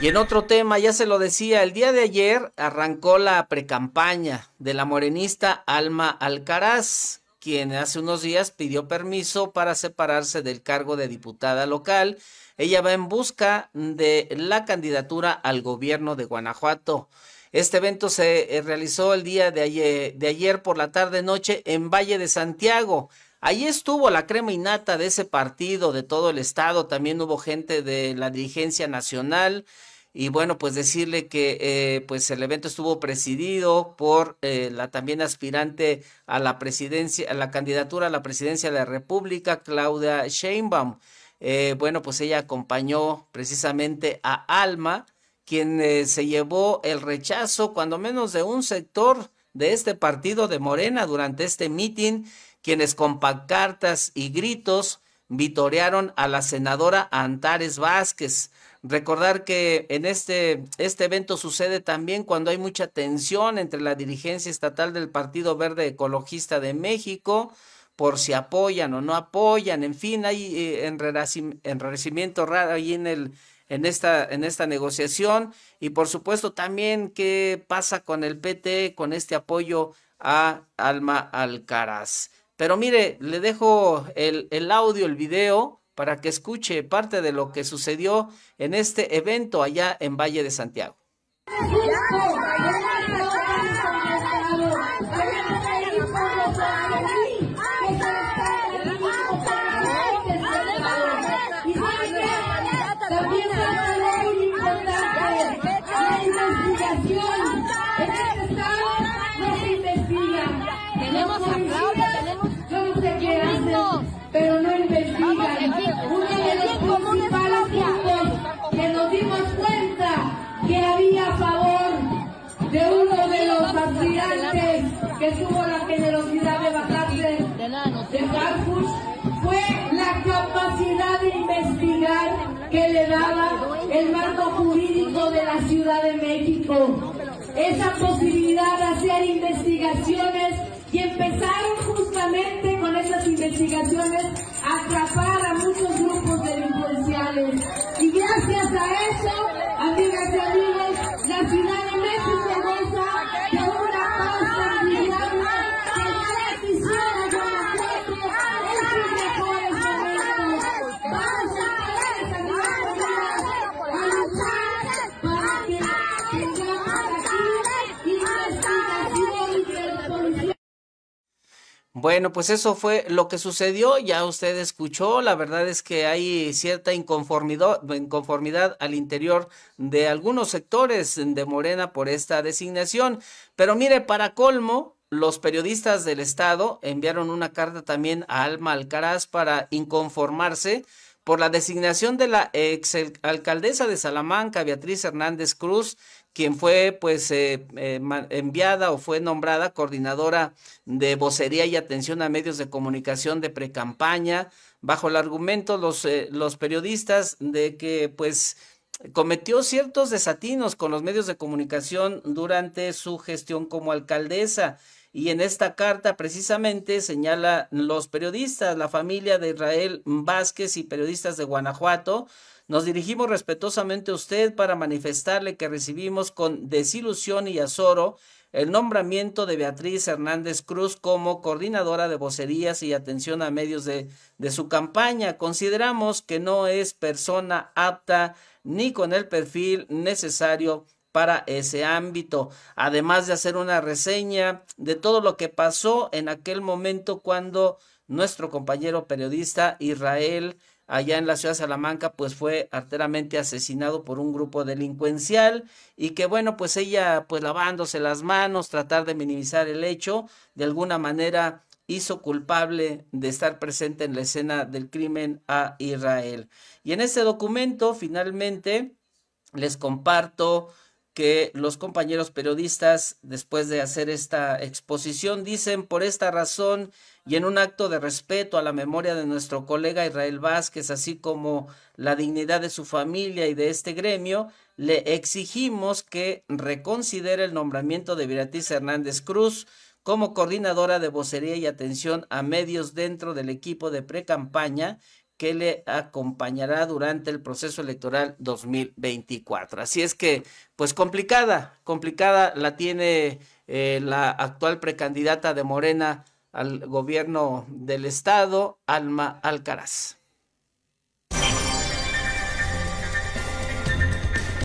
Y en otro tema, ya se lo decía, el día de ayer arrancó la precampaña de la morenista Alma Alcaraz, quien hace unos días pidió permiso para separarse del cargo de diputada local. Ella va en busca de la candidatura al gobierno de Guanajuato. Este evento se eh, realizó el día de ayer, de ayer por la tarde-noche en Valle de Santiago. Ahí estuvo la crema innata de ese partido, de todo el estado, también hubo gente de la dirigencia nacional y bueno, pues decirle que eh, pues el evento estuvo presidido por eh, la también aspirante a la presidencia, a la candidatura a la presidencia de la República, Claudia Sheinbaum. Eh, bueno, pues ella acompañó precisamente a Alma, quien se llevó el rechazo cuando menos de un sector de este partido de Morena durante este mitin, quienes con pancartas y gritos vitorearon a la senadora Antares Vázquez. Recordar que en este, este evento sucede también cuando hay mucha tensión entre la dirigencia estatal del Partido Verde Ecologista de México, por si apoyan o no apoyan, en fin, hay eh, en raro ahí en el, en esta, en esta negociación y por supuesto también qué pasa con el PT, con este apoyo a Alma Alcaraz. Pero mire, le dejo el, el audio, el video, para que escuche parte de lo que sucedió en este evento allá en Valle de Santiago. En este estado no se investiga. Tenemos a Yo no sé qué hacen, pero no investigan. Uno de los principales puntos que nos dimos cuenta que había a favor de uno de los aspirantes que tuvo la generosidad de bajarse de Frankfurt fue la capacidad de investigar que le daba el mando judicial de la Ciudad de México. Esa posibilidad de hacer investigaciones y empezaron justamente con esas investigaciones a atrapar a muchos grupos delincuenciales. Bueno, pues eso fue lo que sucedió, ya usted escuchó, la verdad es que hay cierta inconformidad, al interior de algunos sectores de Morena por esta designación, pero mire, para colmo, los periodistas del Estado enviaron una carta también a Alma Alcaraz para inconformarse por la designación de la ex alcaldesa de Salamanca, Beatriz Hernández Cruz, quien fue pues eh, eh, enviada o fue nombrada coordinadora de vocería y atención a medios de comunicación de precampaña, bajo el argumento los, eh, los periodistas de que pues cometió ciertos desatinos con los medios de comunicación durante su gestión como alcaldesa y en esta carta precisamente señala los periodistas, la familia de Israel Vázquez y periodistas de Guanajuato. Nos dirigimos respetuosamente a usted para manifestarle que recibimos con desilusión y azoro el nombramiento de Beatriz Hernández Cruz como coordinadora de vocerías y atención a medios de, de, su campaña. Consideramos que no es persona apta ni con el perfil necesario para ese ámbito, además de hacer una reseña de todo lo que pasó en aquel momento cuando nuestro compañero periodista Israel allá en la ciudad de Salamanca, pues fue arteramente asesinado por un grupo delincuencial y que bueno, pues ella pues lavándose las manos, tratar de minimizar el hecho, de alguna manera hizo culpable de estar presente en la escena del crimen a Israel. Y en este documento, finalmente, les comparto que los compañeros periodistas, después de hacer esta exposición, dicen por esta razón y en un acto de respeto a la memoria de nuestro colega Israel Vázquez, así como la dignidad de su familia y de este gremio, le exigimos que reconsidere el nombramiento de Viratis Hernández Cruz como coordinadora de vocería y atención a medios dentro del equipo de pre campaña que le acompañará durante el proceso electoral 2024. Así es que, pues complicada, complicada la tiene eh, la actual precandidata de Morena al gobierno del estado, Alma Alcaraz.